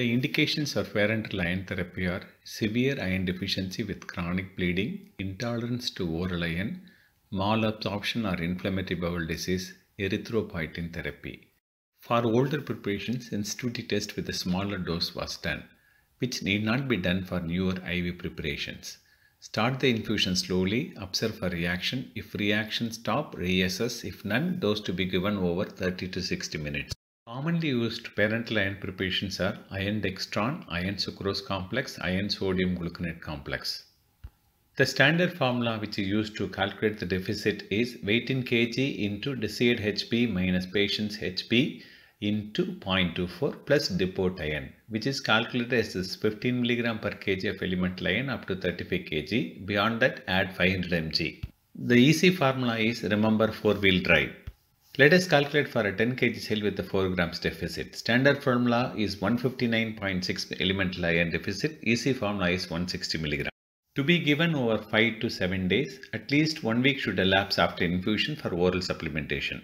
The indications for parenteral therapy are severe iron deficiency with chronic bleeding, intolerance to oral iron, malabsorption or inflammatory bowel disease, erythropoietin therapy. For older preparations, sensitivity test with a smaller dose was done, which need not be done for newer IV preparations. Start the infusion slowly, observe for reaction. If reaction stop, reassess. If none, dose to be given over 30 to 60 minutes. Commonly used parental iron preparations are iron dextran, iron sucrose complex, iron sodium gluconate complex. The standard formula which is used to calculate the deficit is weight in kg into desired HP minus patient's HP into 0.24 plus depot iron which is calculated as 15 mg per kg of elemental iron up to 35 kg. Beyond that add 500 mg. The easy formula is remember 4 wheel drive. Let us calculate for a 10 kg cell with a 4 grams deficit. Standard formula is 159.6 elemental iron deficit. Easy formula is 160 milligrams. To be given over 5 to 7 days, at least one week should elapse after infusion for oral supplementation.